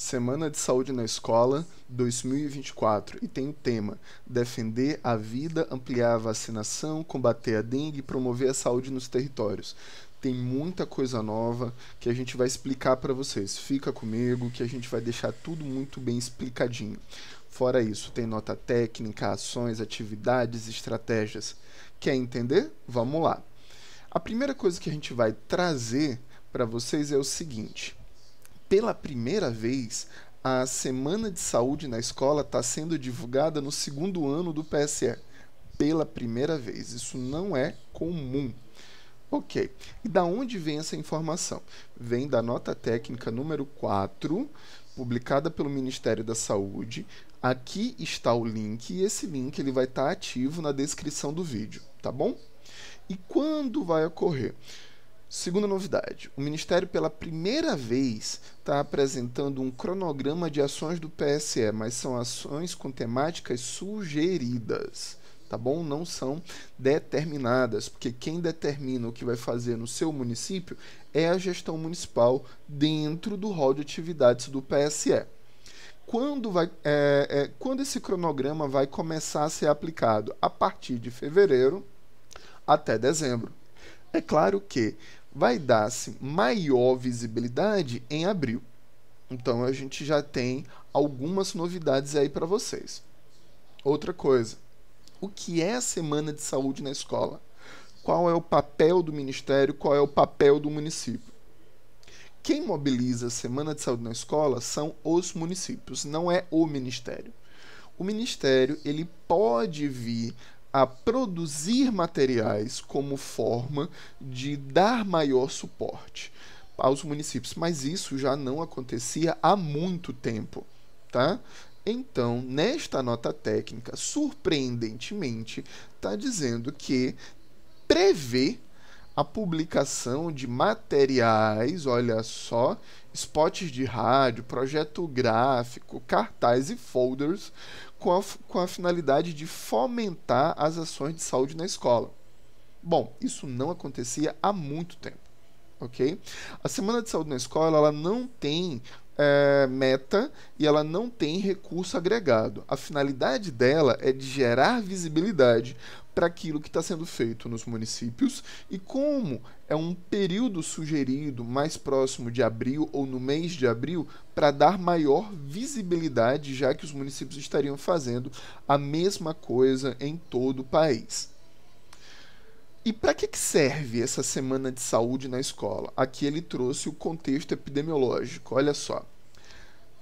Semana de Saúde na Escola 2024 e tem o tema Defender a Vida, Ampliar a Vacinação, Combater a Dengue e Promover a Saúde nos Territórios. Tem muita coisa nova que a gente vai explicar para vocês. Fica comigo que a gente vai deixar tudo muito bem explicadinho. Fora isso, tem nota técnica, ações, atividades, estratégias. Quer entender? Vamos lá. A primeira coisa que a gente vai trazer para vocês é o seguinte: pela primeira vez, a Semana de Saúde na Escola está sendo divulgada no segundo ano do PSE. Pela primeira vez. Isso não é comum. Ok. E da onde vem essa informação? Vem da nota técnica número 4, publicada pelo Ministério da Saúde. Aqui está o link e esse link ele vai estar tá ativo na descrição do vídeo, tá bom? E quando vai ocorrer? Segunda novidade: o Ministério, pela primeira vez, está apresentando um cronograma de ações do PSE, mas são ações com temáticas sugeridas. Tá bom? Não são determinadas, porque quem determina o que vai fazer no seu município é a gestão municipal dentro do rol de atividades do PSE quando, vai, é, é, quando esse cronograma vai começar a ser aplicado? A partir de fevereiro até dezembro. É claro que vai dar-se assim, maior visibilidade em abril. Então a gente já tem algumas novidades aí para vocês. Outra coisa, o que é a semana de saúde na escola? Qual é o papel do ministério? Qual é o papel do município? Quem mobiliza a semana de saúde na escola são os municípios, não é o ministério. O ministério ele pode vir a produzir materiais como forma de dar maior suporte aos municípios, mas isso já não acontecia há muito tempo, tá? Então, nesta nota técnica, surpreendentemente, está dizendo que prevê a publicação de materiais, olha só, spots de rádio, projeto gráfico, cartaz e folders com a, com a finalidade de fomentar as ações de saúde na escola. Bom, isso não acontecia há muito tempo ok? A semana de saúde na escola ela não tem é, meta e ela não tem recurso agregado. A finalidade dela é de gerar visibilidade para aquilo que está sendo feito nos municípios e como é um período sugerido mais próximo de abril ou no mês de abril para dar maior visibilidade, já que os municípios estariam fazendo a mesma coisa em todo o país. E para que, que serve essa semana de saúde na escola? Aqui ele trouxe o contexto epidemiológico. Olha só.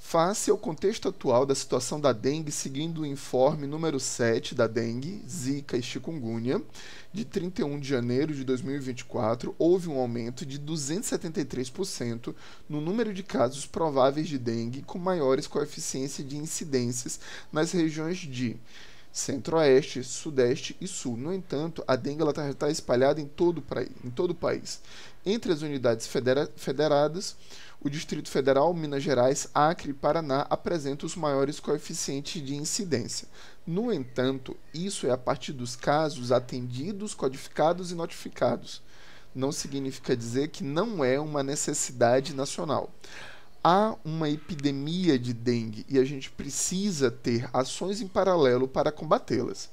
Face ao contexto atual da situação da dengue, seguindo o informe número 7 da dengue, zika e chikungunya, de 31 de janeiro de 2024, houve um aumento de 273% no número de casos prováveis de dengue, com maiores coeficiência de incidências nas regiões de centro-oeste, sudeste e sul. No entanto, a dengue está tá espalhada em todo, em todo o país. Entre as unidades federa federadas, o Distrito Federal, Minas Gerais, Acre e Paraná apresentam os maiores coeficientes de incidência. No entanto, isso é a partir dos casos atendidos, codificados e notificados. Não significa dizer que não é uma necessidade nacional há uma epidemia de dengue e a gente precisa ter ações em paralelo para combatê-las.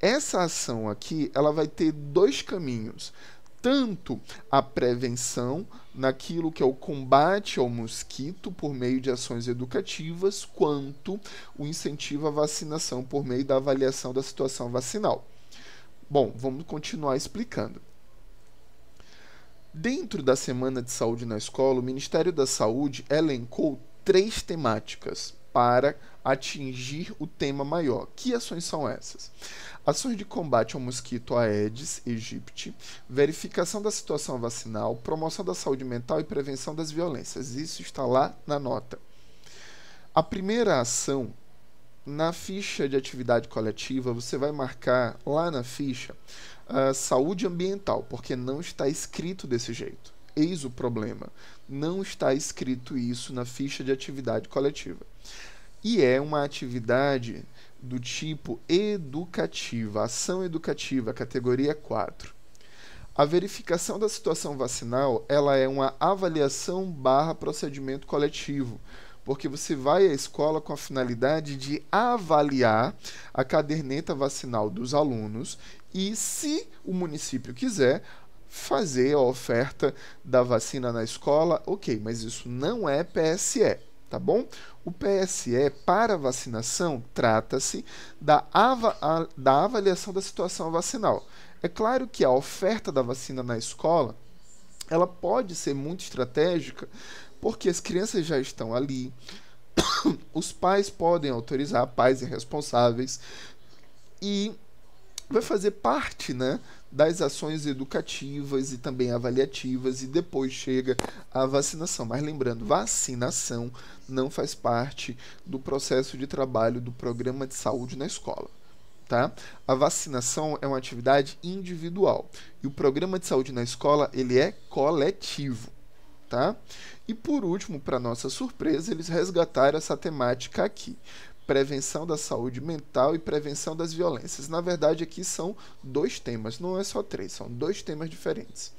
Essa ação aqui, ela vai ter dois caminhos, tanto a prevenção naquilo que é o combate ao mosquito por meio de ações educativas, quanto o incentivo à vacinação por meio da avaliação da situação vacinal. Bom, vamos continuar explicando. Dentro da Semana de Saúde na Escola, o Ministério da Saúde elencou três temáticas para atingir o tema maior. Que ações são essas? Ações de combate ao mosquito Aedes aegypti, verificação da situação vacinal, promoção da saúde mental e prevenção das violências. Isso está lá na nota. A primeira ação na ficha de atividade coletiva, você vai marcar lá na ficha uh, saúde ambiental, porque não está escrito desse jeito. Eis o problema. Não está escrito isso na ficha de atividade coletiva. E é uma atividade do tipo educativa, ação educativa, categoria 4. A verificação da situação vacinal, ela é uma avaliação barra procedimento coletivo, porque você vai à escola com a finalidade de avaliar a caderneta vacinal dos alunos e, se o município quiser, fazer a oferta da vacina na escola. Ok, mas isso não é PSE, tá bom? O PSE para vacinação trata-se da, da avaliação da situação vacinal. É claro que a oferta da vacina na escola ela pode ser muito estratégica porque as crianças já estão ali. Os pais podem autorizar, pais irresponsáveis. E vai fazer parte, né, das ações educativas e também avaliativas e depois chega a vacinação. Mas lembrando, vacinação não faz parte do processo de trabalho do programa de saúde na escola. Tá? A vacinação é uma atividade individual e o programa de saúde na escola ele é coletivo tá? E por último, para nossa surpresa, eles resgataram essa temática aqui. Prevenção da saúde mental e prevenção das violências. Na verdade, aqui são dois temas, não é só três, são dois temas diferentes.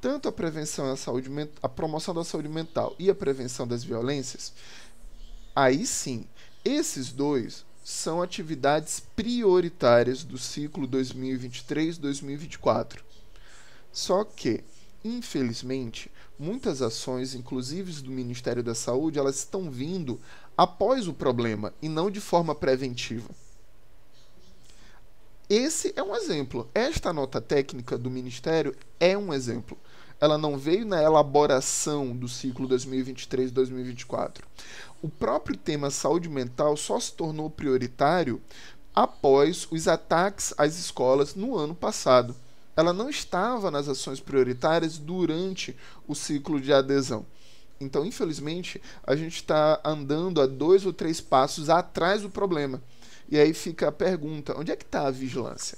Tanto a prevenção da saúde a promoção da saúde mental e a prevenção das violências, aí sim, esses dois são atividades prioritárias do ciclo 2023-2024. Só que, infelizmente, muitas ações, inclusive do Ministério da Saúde, elas estão vindo após o problema e não de forma preventiva. Esse é um exemplo. Esta nota técnica do Ministério é um exemplo. Ela não veio na elaboração do ciclo 2023-2024. O próprio tema saúde mental só se tornou prioritário após os ataques às escolas no ano passado ela não estava nas ações prioritárias durante o ciclo de adesão. Então, infelizmente, a gente está andando a dois ou três passos atrás do problema. E aí fica a pergunta: onde é que está a vigilância?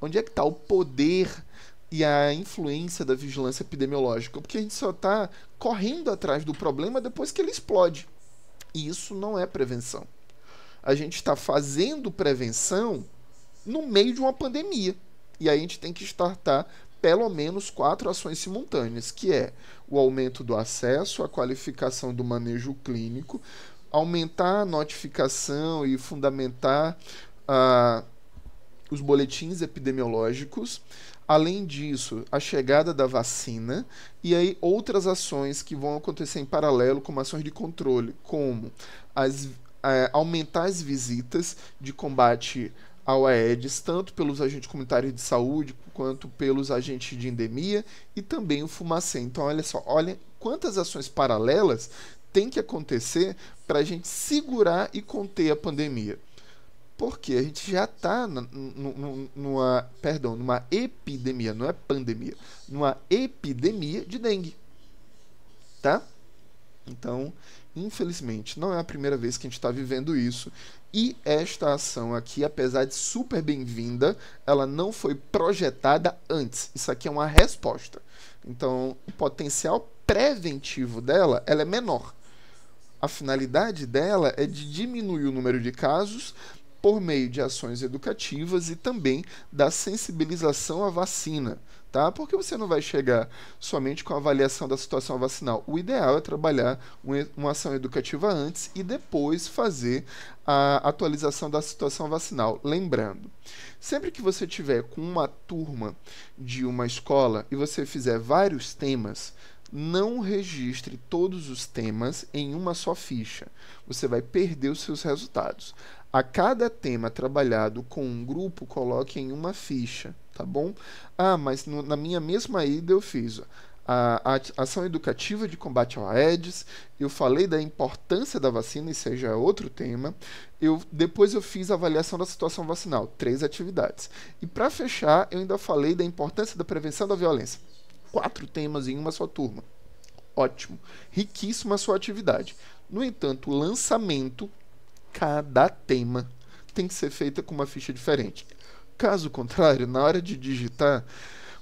Onde é que está o poder e a influência da vigilância epidemiológica? Porque a gente só está correndo atrás do problema depois que ele explode. E isso não é prevenção. A gente está fazendo prevenção no meio de uma pandemia. E aí a gente tem que startar pelo menos quatro ações simultâneas, que é o aumento do acesso, a qualificação do manejo clínico, aumentar a notificação e fundamentar ah, os boletins epidemiológicos, além disso, a chegada da vacina e aí outras ações que vão acontecer em paralelo como ações de controle, como as, eh, aumentar as visitas de combate ao Aedes, é, é tanto pelos agentes comunitários de saúde quanto pelos agentes de endemia e também o fumacê. Então, olha só, olha quantas ações paralelas tem que acontecer para a gente segurar e conter a pandemia. Porque a gente já está numa, perdão, numa epidemia, não é pandemia, numa epidemia de dengue. Tá? Então, infelizmente, não é a primeira vez que a gente está vivendo isso. E esta ação aqui, apesar de super bem-vinda, ela não foi projetada antes. Isso aqui é uma resposta. Então, o potencial preventivo dela ela é menor. A finalidade dela é de diminuir o número de casos por meio de ações educativas e também da sensibilização à vacina tá? Porque você não vai chegar somente com a avaliação da situação vacinal. O ideal é trabalhar uma ação educativa antes e depois fazer a atualização da situação vacinal. Lembrando, sempre que você tiver com uma turma de uma escola e você fizer vários temas, não registre todos os temas em uma só ficha. Você vai perder os seus resultados. A cada tema trabalhado com um grupo, coloque em uma ficha tá bom? Ah, mas no, na minha mesma ida eu fiz a, a, ação educativa de combate ao AIDS, eu falei da importância da vacina, isso aí já é outro tema. Eu, depois eu fiz a avaliação da situação vacinal, três atividades. E para fechar, eu ainda falei da importância da prevenção da violência. Quatro temas em uma só turma. Ótimo. Riquíssima a sua atividade. No entanto, o lançamento, cada tema tem que ser feita com uma ficha diferente. Caso contrário, na hora de digitar,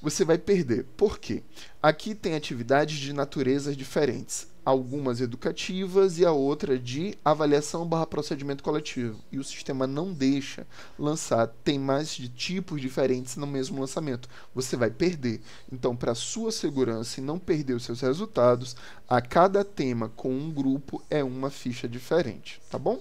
você vai perder. Por quê? Aqui tem atividades de naturezas diferentes. Algumas educativas e a outra de avaliação barra procedimento coletivo. E o sistema não deixa lançar. Tem mais de tipos diferentes no mesmo lançamento. Você vai perder. Então, para sua segurança e não perder os seus resultados, a cada tema com um grupo é uma ficha diferente. Tá bom?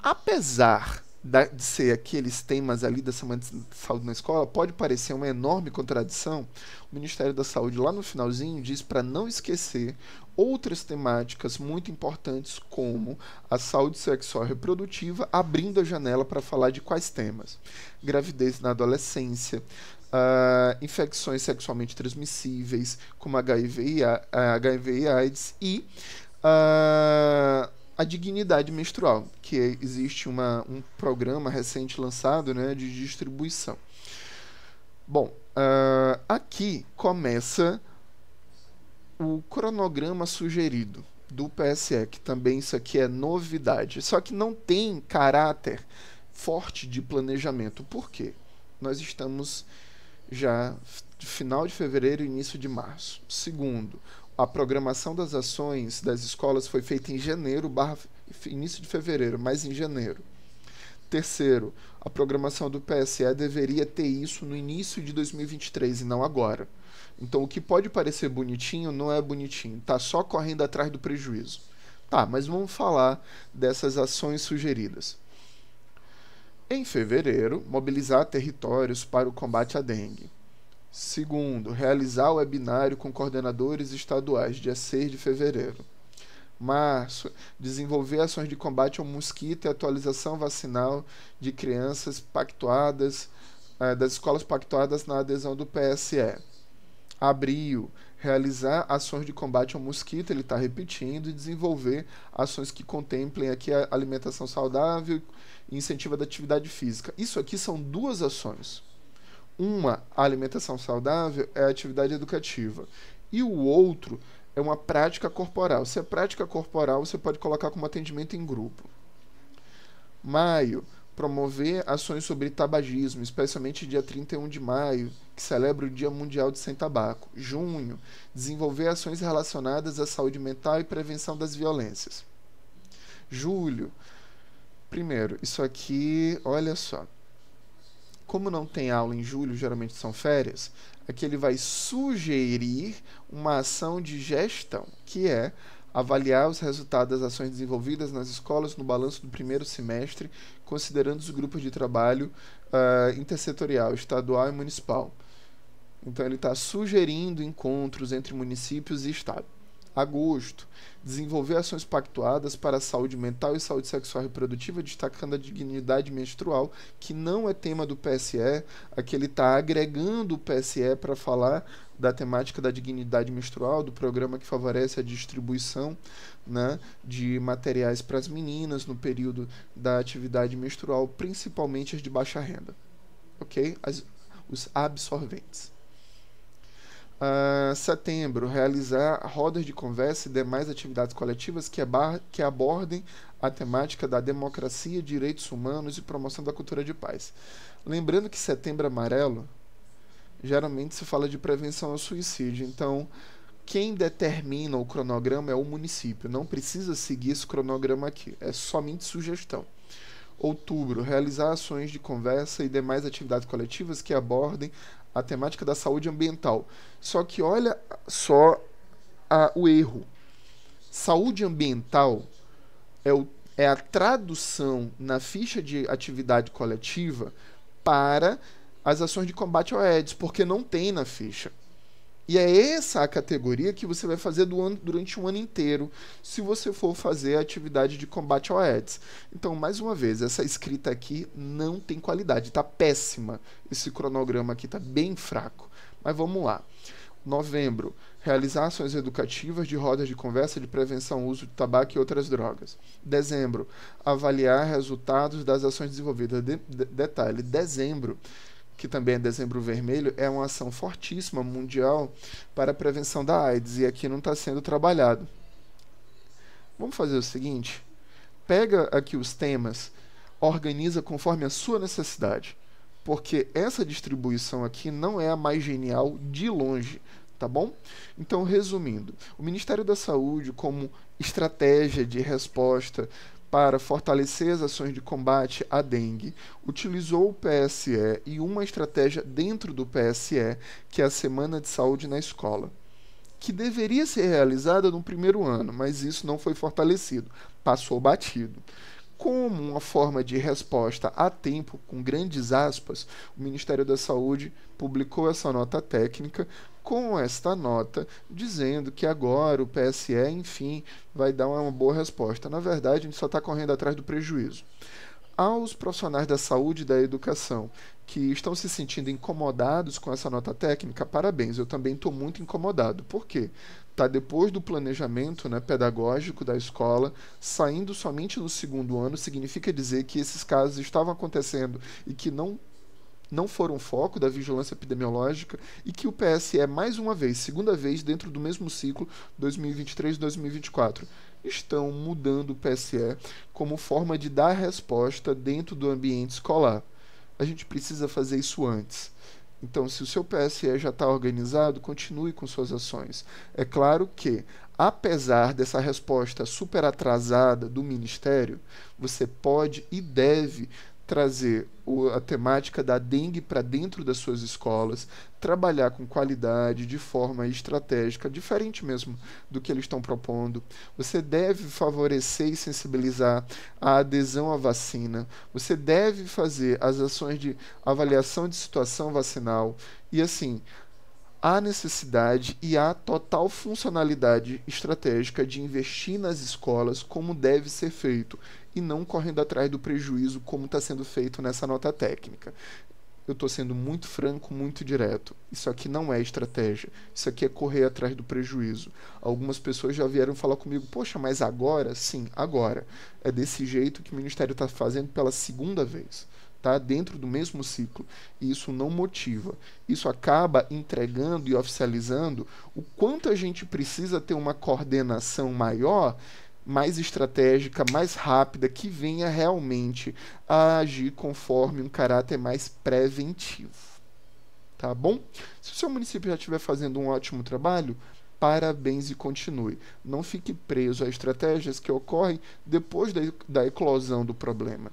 Apesar de ser aqueles temas ali da Semana de Saúde na escola pode parecer uma enorme contradição. O Ministério da Saúde, lá no finalzinho, diz para não esquecer outras temáticas muito importantes, como a saúde sexual e reprodutiva, abrindo a janela para falar de quais temas? Gravidez na adolescência, uh, infecções sexualmente transmissíveis, como HIV e, eh, HIV e AIDS, e. Uh, a dignidade menstrual, que é, existe uma, um programa recente lançado né, de distribuição. Bom, uh, aqui começa o cronograma sugerido do PSE, que também isso aqui é novidade, só que não tem caráter forte de planejamento. Por quê? Nós estamos já final de fevereiro início de março. Segundo, a programação das ações das escolas foi feita em janeiro barra início de fevereiro, mas em janeiro. Terceiro, a programação do PSE deveria ter isso no início de 2023 e não agora. Então o que pode parecer bonitinho não é bonitinho, tá só correndo atrás do prejuízo. Tá, mas vamos falar dessas ações sugeridas. Em fevereiro, mobilizar territórios para o combate à dengue. Segundo, realizar o webinário com coordenadores estaduais, dia 6 de fevereiro. Março, desenvolver ações de combate ao mosquito e atualização vacinal de crianças pactuadas, eh, das escolas pactuadas na adesão do PSE. Abril, realizar ações de combate ao mosquito, ele está repetindo, e desenvolver ações que contemplem aqui a alimentação saudável e incentivo da atividade física. Isso aqui são duas ações uma alimentação saudável é a atividade educativa e o outro é uma prática corporal. Se é prática corporal, você pode colocar como atendimento em grupo. Maio, promover ações sobre tabagismo, especialmente dia 31 de maio, que celebra o Dia Mundial de Sem Tabaco. Junho, desenvolver ações relacionadas à saúde mental e prevenção das violências. Julho, primeiro, isso aqui, olha só, como não tem aula em julho, geralmente são férias, aqui é ele vai sugerir uma ação de gestão, que é avaliar os resultados das ações desenvolvidas nas escolas no balanço do primeiro semestre, considerando os grupos de trabalho uh, intersetorial, estadual e municipal. Então, ele está sugerindo encontros entre municípios e estado agosto. Desenvolver ações pactuadas para a saúde mental e saúde sexual reprodutiva, destacando a dignidade menstrual, que não é tema do PSE, aqui ele está agregando o PSE para falar da temática da dignidade menstrual, do programa que favorece a distribuição né, de materiais para as meninas no período da atividade menstrual, principalmente as de baixa renda. Ok? As, os absorventes. Uh, setembro, realizar rodas de conversa e demais atividades coletivas que, que abordem a temática da democracia, direitos humanos e promoção da cultura de paz. Lembrando que setembro amarelo geralmente se fala de prevenção ao suicídio, então quem determina o cronograma é o município, não precisa seguir esse cronograma aqui, é somente sugestão. Outubro, realizar ações de conversa e demais atividades coletivas que abordem a temática da saúde ambiental. Só que olha só a, o erro. Saúde ambiental é, o, é a tradução na ficha de atividade coletiva para as ações de combate ao AIDS, porque não tem na ficha. E é essa a categoria que você vai fazer ano, durante o ano inteiro, se você for fazer a atividade de combate ao AIDS. Então, mais uma vez, essa escrita aqui não tem qualidade, está péssima. Esse cronograma aqui está bem fraco. Mas vamos lá. Novembro, realizar ações educativas de rodas de conversa de prevenção uso de tabaco e outras drogas. Dezembro, avaliar resultados das ações desenvolvidas. De, de, detalhe, dezembro que também é Dezembro Vermelho, é uma ação fortíssima mundial para a prevenção da AIDS e aqui não está sendo trabalhado. Vamos fazer o seguinte: pega aqui os temas, organiza conforme a sua necessidade, porque essa distribuição aqui não é a mais genial de longe. Tá bom? Então, resumindo, o Ministério da Saúde, como estratégia de resposta para fortalecer as ações de combate à dengue, utilizou o PSE e uma estratégia dentro do PSE, que é a Semana de Saúde na Escola, que deveria ser realizada no primeiro ano, mas isso não foi fortalecido, passou batido. Como uma forma de resposta a tempo, com grandes aspas, o Ministério da Saúde publicou essa nota técnica com esta nota dizendo que agora o PSE, enfim, vai dar uma boa resposta. Na verdade, a gente só está correndo atrás do prejuízo. Aos profissionais da saúde e da educação que estão se sentindo incomodados com essa nota técnica, parabéns, eu também estou muito incomodado. Por quê? Está depois do planejamento né, pedagógico da escola, saindo somente no segundo ano, significa dizer que esses casos estavam acontecendo e que não não foram foco da vigilância epidemiológica e que o PSE, é, mais uma vez, segunda vez dentro do mesmo ciclo 2023-2024, estão mudando o PSE como forma de dar resposta dentro do ambiente escolar. A gente precisa fazer isso antes. Então, se o seu PSE já está organizado, continue com suas ações. É claro que, apesar dessa resposta super atrasada do Ministério, você pode e deve trazer o, a temática da dengue para dentro das suas escolas, trabalhar com qualidade, de forma estratégica, diferente mesmo do que eles estão propondo. Você deve favorecer e sensibilizar a adesão à vacina. Você deve fazer as ações de avaliação de situação vacinal. E assim, há necessidade e há total funcionalidade estratégica de investir nas escolas como deve ser feito e não correndo atrás do prejuízo como está sendo feito nessa nota técnica. Eu estou sendo muito franco, muito direto. Isso aqui não é estratégia. Isso aqui é correr atrás do prejuízo. Algumas pessoas já vieram falar comigo: poxa, mas agora? Sim, agora. É desse jeito que o Ministério está fazendo pela segunda vez. Tá? Dentro do mesmo ciclo. E isso não motiva. Isso acaba entregando e oficializando o quanto a gente precisa ter uma coordenação maior mais estratégica, mais rápida, que venha realmente a agir conforme um caráter mais preventivo. Tá bom? Se o seu município já estiver fazendo um ótimo trabalho, parabéns e continue. Não fique preso a estratégias que ocorrem depois da, da eclosão do problema.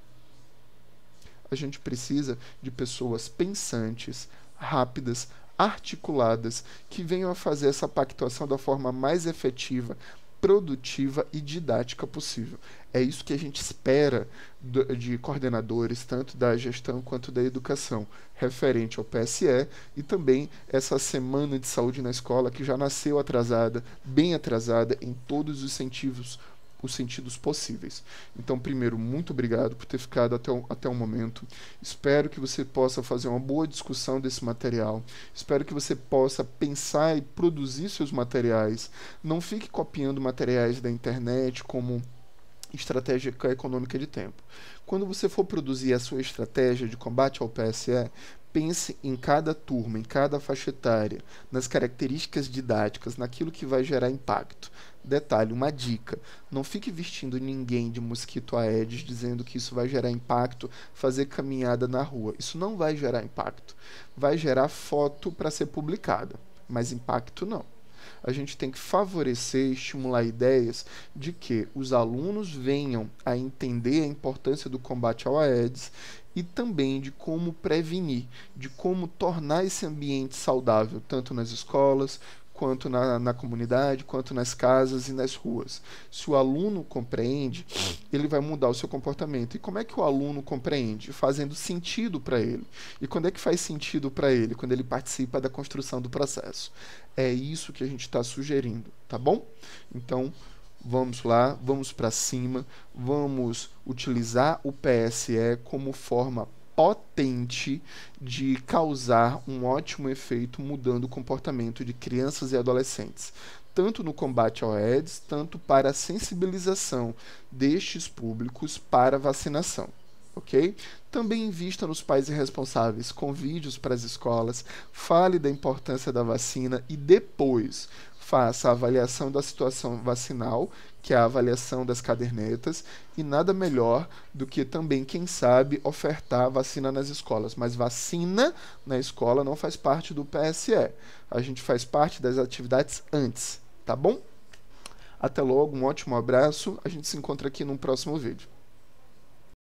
A gente precisa de pessoas pensantes, rápidas, articuladas, que venham a fazer essa pactuação da forma mais efetiva, produtiva e didática possível. É isso que a gente espera de coordenadores, tanto da gestão quanto da educação, referente ao PSE e também essa semana de saúde na escola que já nasceu atrasada, bem atrasada em todos os sentidos os sentidos possíveis. Então, primeiro, muito obrigado por ter ficado até o, até o momento. Espero que você possa fazer uma boa discussão desse material. Espero que você possa pensar e produzir seus materiais. Não fique copiando materiais da internet como estratégia econômica de tempo. Quando você for produzir a sua estratégia de combate ao PSE, pense em cada turma, em cada faixa etária, nas características didáticas, naquilo que vai gerar impacto. Detalhe, uma dica: não fique vestindo ninguém de mosquito Aedes dizendo que isso vai gerar impacto, fazer caminhada na rua. Isso não vai gerar impacto. Vai gerar foto para ser publicada, mas impacto não. A gente tem que favorecer, estimular ideias de que os alunos venham a entender a importância do combate ao Aedes e também de como prevenir, de como tornar esse ambiente saudável, tanto nas escolas quanto na, na comunidade, quanto nas casas e nas ruas. Se o aluno compreende, ele vai mudar o seu comportamento. E como é que o aluno compreende? Fazendo sentido para ele. E quando é que faz sentido para ele? Quando ele participa da construção do processo. É isso que a gente está sugerindo, tá bom? Então, vamos lá, vamos para cima, vamos utilizar o PSE como forma potente de causar um ótimo efeito mudando o comportamento de crianças e adolescentes, tanto no combate ao AIDS, tanto para a sensibilização destes públicos para a vacinação. Ok? Também invista nos pais irresponsáveis com vídeos para as escolas, fale da importância da vacina e depois faça a avaliação da situação vacinal que é a avaliação das cadernetas, e nada melhor do que também, quem sabe, ofertar vacina nas escolas. Mas vacina na escola não faz parte do PSE. A gente faz parte das atividades antes, tá bom? Até logo, um ótimo abraço. A gente se encontra aqui num próximo vídeo.